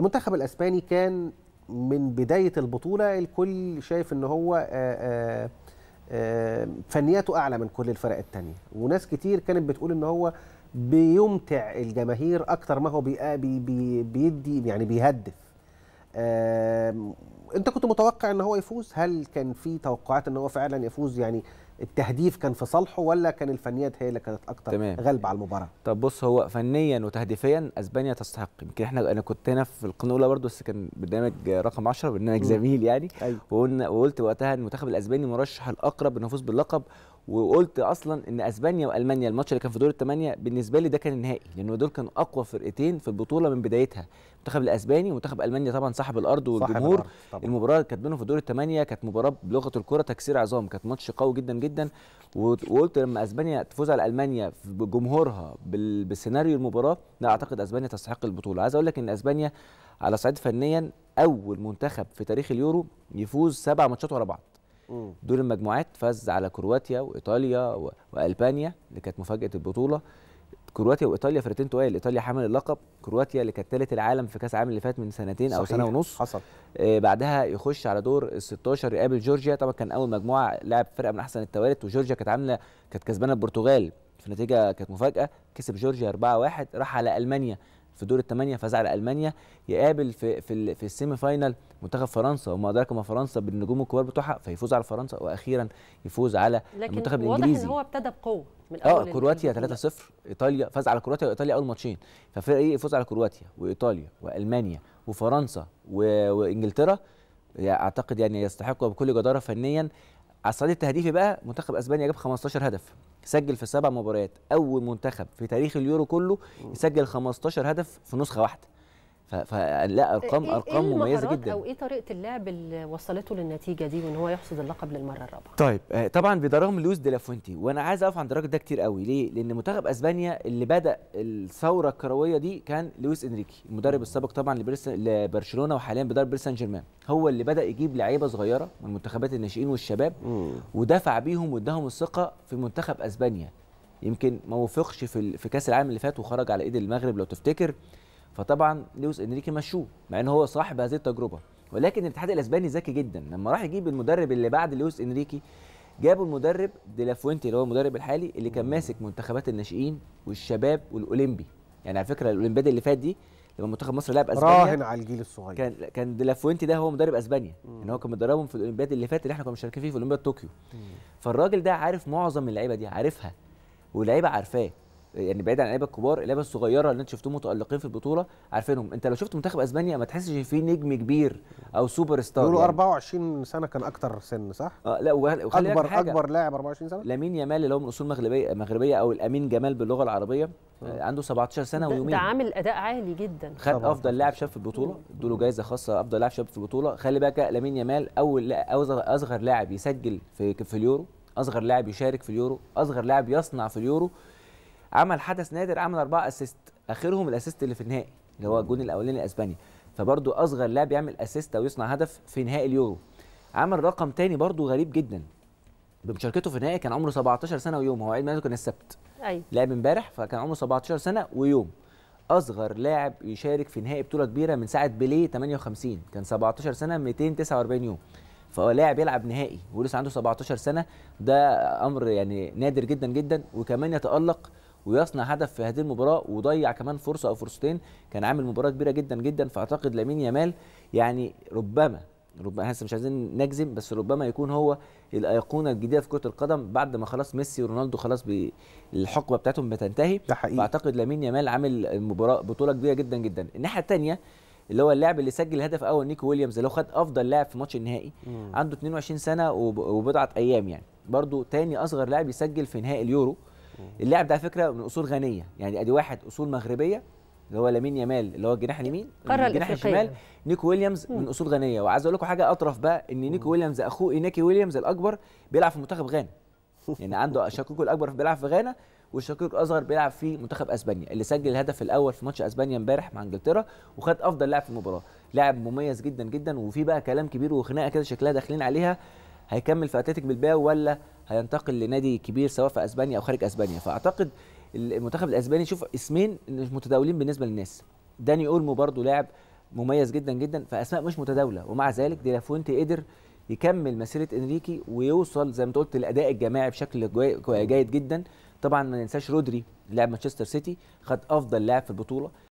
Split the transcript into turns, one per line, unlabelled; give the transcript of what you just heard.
المنتخب الاسباني كان من بدايه البطوله الكل شايف ان هو آه، آه، آه، فنياته اعلى من كل الفرق الثانيه وناس كتير كانت بتقول ان هو بيمتع الجماهير اكتر ما هو بي بي بيدي يعني بيهدف انت كنت متوقع ان هو يفوز هل كان في توقعات ان هو فعلا يفوز يعني التهديف كان في صالحه ولا كان الفنيات هي اللي كانت اكتر تمام. غالبه على المباراه طب بص هو فنيا وتهديفيا اسبانيا تستحق يمكن احنا انا كنت هنا في القناه الاولى برضه بس كان برنامج رقم 10 برنامج زميل يعني أيوه. وقلنا وقلت وقتها المنتخب الاسباني مرشح الاقرب للفوز باللقب وقلت اصلا ان اسبانيا والمانيا الماتش اللي كان في دور الثمانيه بالنسبه لي ده كان النهائي لان دول كانوا اقوى فرقتين في البطوله من بدايتها المنتخب الاسباني ومنتخب المانيا طبعا صاحب الارض والجمهور صاحب المباراه اللي كانت بينهم في دور الثمانيه كانت مباراه بلغه الكره تكسير عظام كانت ماتش قوي جدا جدا وقلت لما اسبانيا تفوز على المانيا بجمهورها بسيناريو المباراه لا اعتقد اسبانيا تستحق البطوله عايز اقول لك ان اسبانيا على صعيد فنيا اول منتخب في تاريخ اليورو يفوز سبع ماتشات ورا بعض دور المجموعات فاز على كرواتيا وايطاليا والبانيا اللي كانت مفاجاه البطوله كرواتيا وايطاليا فرقتين تقال ايطاليا حمل اللقب كرواتيا اللي كانت ثالث العالم في كاس العالم اللي فات من سنتين او سنه ونص حصل آه بعدها يخش على دور ال 16 يقابل جورجيا طبعا كان اول مجموعه لعب فرقه من احسن التوالت وجورجيا كانت عامله كانت كسبانه البرتغال في نتيجه كانت مفاجاه كسب جورجيا 4-1 راح على المانيا في دور الثمانيه فاز على المانيا يقابل في في, في السيمي فاينل منتخب فرنسا وما ادراك ما فرنسا بالنجوم الكبار بتوعها فيفوز على فرنسا واخيرا يفوز على المنتخب الانجليزي لكن واضح ان هو ابتدى بقوه من آه، اول اه كرواتيا 3-0 ايطاليا فاز على كرواتيا وايطاليا اول ماتشين ففرق ايه يفوز على كرواتيا وايطاليا والمانيا وفرنسا و... وانجلترا اعتقد يعني يستحقوا بكل جداره فنيا على الصعيد التهديفي بقى منتخب اسبانيا جاب 15 هدف سجل في سبع مباريات اول منتخب في تاريخ اليورو كله يسجل 15 هدف في نسخه واحده فلا إيه، ارقام إيه ارقام إيه مميزه جدا او ايه طريقه اللعب اللي وصلته للنتيجه دي وان هو يحصد اللقب للمره الرابعه طيب آه، طبعا بدرهم لويس دي لافونتي وانا عايز اقف عند الراجل ده كتير قوي ليه لان منتخب اسبانيا اللي بدا الثوره الكرويه دي كان لويس انريكي المدرب السابق طبعا لبرشلونه وحاليا بيدرب باريس سان جيرمان هو اللي بدا يجيب لعيبه صغيره من منتخبات الناشئين والشباب مم. ودفع بيهم واداهم الثقه في منتخب اسبانيا يمكن ما وفقش في في كاس العالم اللي فات وخرج على ايد المغرب لو تفتكر فطبعا لويس انريكي مشوه مع ان هو صاحب هذه التجربه ولكن الاتحاد الاسباني ذكي جدا لما راح يجيب المدرب اللي بعد لويس انريكي جابوا المدرب دي لافوينتي اللي هو المدرب الحالي اللي كان ماسك منتخبات الناشئين والشباب والاولمبي يعني على فكره الاولمبياد اللي فات دي لما منتخب مصر لعب اسبانيا راهن على الجيل الصغير كان كان دي لافوينتي ده هو مدرب اسبانيا يعني هو كان مدربهم في الاولمبياد اللي فات اللي احنا كنا مشاركين فيه في اولمبياد طوكيو فالراجل ده عارف معظم اللعيبه دي عارفها واللعيبه عارفاه يعني بعيد عن اللعيبه الكبار اللعيبه الصغيره اللي انت شفتهم متالقين في البطوله عارفينهم انت لو شفت منتخب اسبانيا ما تحسش ان في نجم كبير او سوبر ستار بيقولوا يعني. 24 سنه كان اكتر سن صح آه لا وخلي اكبر حاجة. اكبر لاعب 24 سنه لامين يامال اللي هو من اصول مغربيه مغربيه او الامين جمال باللغه العربيه آه. آه، عنده 17 سنه ده ويومين ده عامل اداء عالي جدا خد افضل لاعب شاب في البطوله ادوا له جايزه خاصه افضل لاعب شاب في البطوله خلي بالك لامين يامال اول اصغر لاعب يسجل في في اليورو اصغر لاعب يشارك في اليورو اصغر لاعب يصنع في اليورو عمل حدث نادر عمل اربعه اسيست اخرهم الاسيست اللي في النهائي اللي هو الجون الاولاني لاسبانيا فبرضو اصغر لاعب يعمل اسيست او يصنع هدف في نهائي اليورو عمل رقم تاني برضو غريب جدا بمشاركته في النهائي كان عمره 17 سنه ويوم هو عيد ميلاده كان السبت ايوه لعب امبارح فكان عمره 17 سنه ويوم اصغر لاعب يشارك في نهائي بطوله كبيره من ساعه بيليه 58 كان 17 سنه 249 يوم فهو لاعب يلعب نهائي ولسه عنده 17 سنه ده امر يعني نادر جدا جدا وكمان يتالق ويصنع هدف في هذه المباراه وضيع كمان فرصه او فرصتين كان عامل مباراه كبيره جدا جدا فاعتقد لامين يامال يعني ربما ربما احنا مش عايزين نجزم بس ربما يكون هو الايقونه الجديده في كره القدم بعد ما خلاص ميسي ورونالدو خلاص الحقبه بتاعتهم بتنتهي ده حقيقي فاعتقد لامين يامال عامل مباراه بطوله كبيره جدا جدا الناحيه الثانيه اللي هو اللاعب اللي سجل هدف اول نيكو ويليامز اللي هو خد افضل لاعب في ماتش النهائي عنده 22 سنه وبضعه ايام يعني برضه تاني اصغر لاعب يسجل في نهائي اليورو اللاعب ده على فكره من اصول غنيه يعني ادي واحد اصول مغربيه اللي هو لامين يامال اللي هو الجناح اليمين الجناح الشمال نيكو ويليامز من اصول غنيه وعايز اقول لكم حاجه اطرف بقى ان نيكو ويليامز اخوه ايناكي ويليامز الاكبر بيلعب في منتخب غانا يعني عنده شقيقه الاكبر بيلعب في غانا والشقيق الاصغر بيلعب في منتخب اسبانيا اللي سجل الهدف الاول في ماتش اسبانيا امبارح مع انجلترا وخد افضل لاعب في المباراه لاعب مميز جدا جدا وفي بقى كلام كبير وخناقه كده شكلها داخلين عليها هيكمل في اتلتيك بالباو ولا هينتقل لنادي كبير سواء في اسبانيا او خارج اسبانيا فاعتقد المنتخب الاسباني شوف اسمين متداولين بالنسبه للناس داني اولمو برضو لاعب مميز جدا جدا فاسماء مش متداوله ومع ذلك دي لافونتي قدر يكمل مسيره انريكي ويوصل زي ما انت قلت للاداء الجماعي بشكل جيد جدا طبعا ما ننساش رودري لاعب مانشستر سيتي خد افضل لاعب في البطوله